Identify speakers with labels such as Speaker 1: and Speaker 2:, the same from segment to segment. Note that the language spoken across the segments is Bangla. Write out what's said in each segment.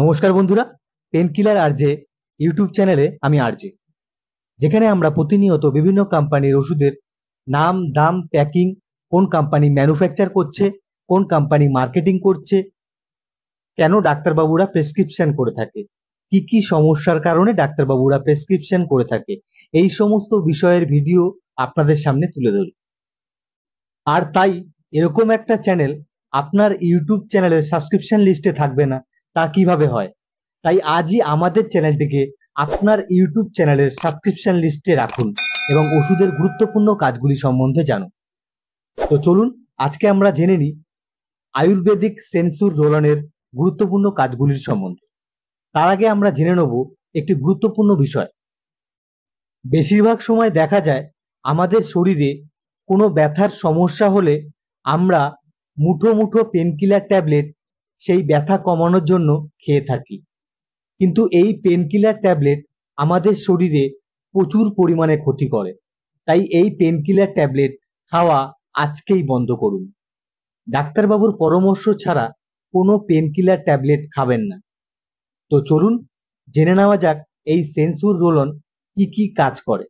Speaker 1: নমস্কার বন্ধুরা পেনকিলার আরজে ইউটিউব চ্যানেলে আমি আরজে যেখানে আমরা প্রতিনিয়ত বিভিন্ন কোম্পানির ওষুধের নাম দাম প্যাকিং কোন কোম্পানি ম্যানুফ্যাকচার করছে কোন কোম্পানি মার্কেটিং করছে কেন ডাক্তারবাবুরা প্রেসক্রিপশন করে থাকে কি কি সমস্যার কারণে ডাক্তারবাবুরা প্রেসক্রিপশন করে থাকে এই সমস্ত বিষয়ের ভিডিও আপনাদের সামনে তুলে ধরি আর তাই এরকম একটা চ্যানেল আপনার ইউটিউব চ্যানেলের সাবস্ক্রিপশন লিস্টে থাকবে না তা কিভাবে হয় তাই আজই আমাদের চ্যানেলটিকে আপনার ইউটিউব চ্যানেলের সাবস্ক্রিপশন লিস্টে রাখুন এবং ওষুধের গুরুত্বপূর্ণ কাজগুলি সম্বন্ধে জানুন তো চলুন আজকে আমরা জেনে নিই আয়ুর্বেদিক সেন্সুর রোলনের গুরুত্বপূর্ণ কাজগুলির সম্বন্ধে তার আগে আমরা জেনে নেব একটি গুরুত্বপূর্ণ বিষয় বেশিরভাগ সময় দেখা যায় আমাদের শরীরে কোনো ব্যথার সমস্যা হলে আমরা মুঠো মুঠো পেনকিলার ট্যাবলেট সেই ব্যথা কমানোর জন্য খেয়ে থাকি কিন্তু এই পেনকিলার ট্যাবলেট আমাদের শরীরে প্রচুর পরিমাণে ক্ষতি করে তাই এই পেনকিলার ট্যাবলেট খাওয়া আজকেই বন্ধ করুন ডাক্তারবাবুর পরামর্শ ছাড়া কোনো পেনকিলার ট্যাবলেট খাবেন না তো চলুন জেনে নেওয়া যাক এই সেন্সুর রোলন কি কি কাজ করে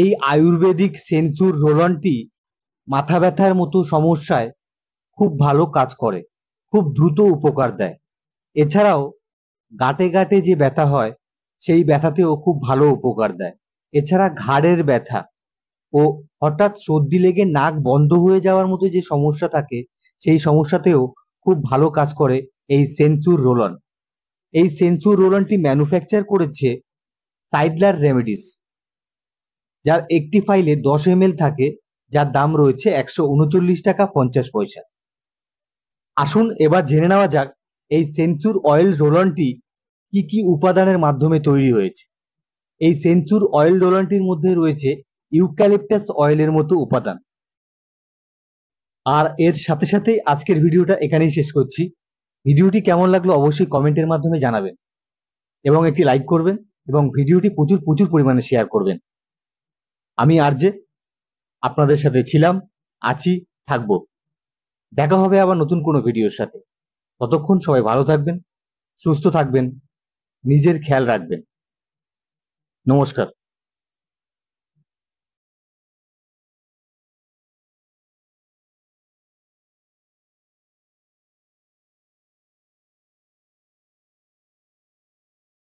Speaker 1: এই আয়ুর্বেদিক সেন্সুর রোলনটি মাথা ব্যথার মতো সমস্যায় খুব ভালো কাজ করে খুব দ্রুত উপকার দেয় এছাড়াও গাঁটে গাঁটে যে ব্যথা হয় সেই ব্যথাতেও খুব ভালো উপকার দেয় এছাড়া ঘাড়ের ব্যথা ও হঠাৎ সর্দি লেগে নাক বন্ধ হয়ে যাওয়ার মতো যে সমস্যা থাকে সেই সমস্যাতেও খুব ভালো কাজ করে এই সেন্সুর রোলন এই সেন্সুর রোলনটি ম্যানুফ্যাকচার করেছে সাইডলার রেমেডিস যার একটি ফাইলে দশ এম থাকে যার দাম রয়েছে একশো উনচল্লিশ টাকা পঞ্চাশ পয়সা আসুন এবার জেনে নেওয়া যাক এই সেন্সুর অয়েল রোলনটি কি কি উপাদানের মাধ্যমে তৈরি হয়েছে এই সেন্সুর অয়েল রোলনটির মধ্যে রয়েছে ইউক্যালিপটাস অয়েলের মতো উপাদান আর এর সাথে সাথে আজকের ভিডিওটা এখানেই শেষ করছি ভিডিওটি কেমন লাগলো অবশ্যই কমেন্টের মাধ্যমে জানাবেন এবং একটি লাইক করবেন এবং ভিডিওটি প্রচুর প্রচুর পরিমাণে শেয়ার করবেন আমি আর যে আপনাদের সাথে ছিলাম আছি থাকবো দেখা হবে আবার নতুন কোনো ভিডিওর সাথে ততক্ষণ সবাই ভালো থাকবেন সুস্থ থাকবেন নিজের খেয়াল রাখবেন নমস্কার